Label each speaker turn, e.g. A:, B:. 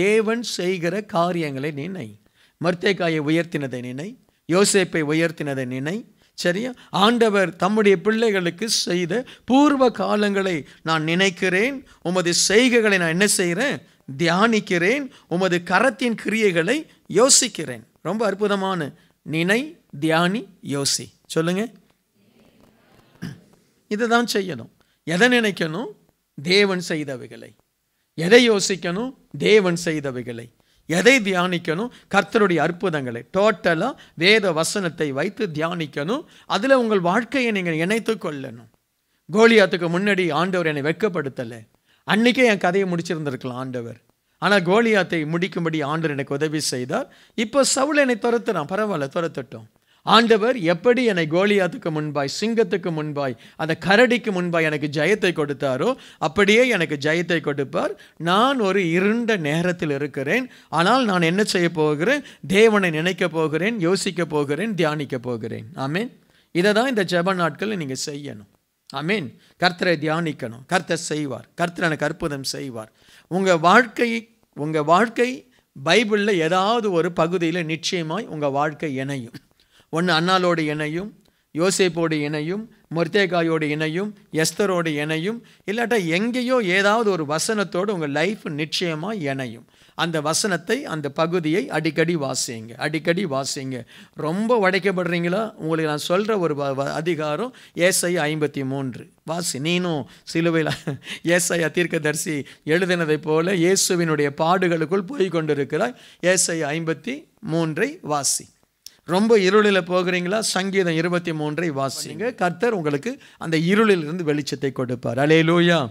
A: தேவன் செய்கிற காரியங்களை நினை மர்த்தேக்காயை உயர்த்தினதை நினை யோசேப்பை உயர்த்தினதை நினை சரியா ஆண்டவர் தம்முடைய பிள்ளைகளுக்கு செய்த பூர்வ காலங்களை நான் நினைக்கிறேன் உமது செய்கைகளை நான் என்ன செய்கிறேன் தியானிக்கிறேன் உமது கரத்தின் கிரியைகளை யோசிக்கிறேன் ரொம்ப அற்புதமான நினை தியானி யோசி சொல்லுங்க இதை தான் செய்யணும் எதை நினைக்கணும் தேவன் செய்தவைகளை எதை யோசிக்கணும் தேவன் செய்தவைகளை எதை தியானிக்கணும் கர்த்தருடைய அற்புதங்களை டோட்டலாக வேத வசனத்தை வைத்து தியானிக்கணும் அதில் உங்கள் வாழ்க்கையை நீங்கள் இணைத்து கொள்ளணும் கோலியாத்துக்கு முன்னாடி ஆண்டவர் என்னை வெட்கப்படுத்தலை அன்றைக்கே என் கதையை முடிச்சிருந்திருக்கலாம் ஆண்டவர் ஆனால் கோலியாத்தை முடிக்கும்படி ஆண்டவர் எனக்கு உதவி செய்தார் இப்போ சவுளை என்னை துரத்துறான் பரவாயில்ல துரத்துட்டோம் ஆண்டவர் எப்படி என்னை கோலியாத்துக்கு முன்பாய் சிங்கத்துக்கு முன்பாய் அந்த கரடிக்கு முன்பாய் எனக்கு ஜெயத்தை கொடுத்தாரோ அப்படியே எனக்கு ஜெயத்தை கொடுப்பார் நான் ஒரு இருண்ட நேரத்தில் இருக்கிறேன் ஆனால் நான் என்ன செய்ய போகிறேன் தேவனை நினைக்க போகிறேன் யோசிக்க போகிறேன் தியானிக்க போகிறேன் ஆமீன் இதை தான் இந்த ஜெப நாட்களில் நீங்கள் செய்யணும் ஆமீன் கர்த்தரை தியானிக்கணும் கர்த்தர் செய்வார் கர்த்தர் எனக்கு அற்புதம் செய்வார் உங்கள் வாழ்க்கை உங்கள் வாழ்க்கை பைபிளில் ஏதாவது ஒரு பகுதியில் நிச்சயமாய் உங்கள் வாழ்க்கை இணையும் ஒன்று அண்ணாலோடு இணையும் யோசேப்போடு இணையும் மொர்த்தேகாயோடு இணையும் எஸ்தரோடு இணையும் இல்லாட்டா எங்கேயோ ஏதாவது ஒரு வசனத்தோடு உங்கள் லைஃப் நிச்சயமாக இணையும் அந்த வசனத்தை அந்த பகுதியை அடிக்கடி வாசிங்க அடிக்கடி வாசிங்க ரொம்ப உடைக்கப்படுறீங்களா உங்களுக்கு நான் சொல்கிற ஒரு அதிகாரம் ஏசை ஐம்பத்தி மூன்று வாசி நீனும் சிலுவையில் ஏசையா தரிசி எழுதினதை போல இயேசுவினுடைய பாடுகளுக்குள் போய் கொண்டிருக்கிறாய் ஏசை ஐம்பத்தி மூன்றை வாசி ரொம்ப இருளில் போகிறீங்களா சங்கீதம் இருபத்தி மூன்றை வாசிங்க கர்த்தர் உங்களுக்கு அந்த இருளிலிருந்து வெளிச்சத்தை கொடுப்பார் அலே லூயா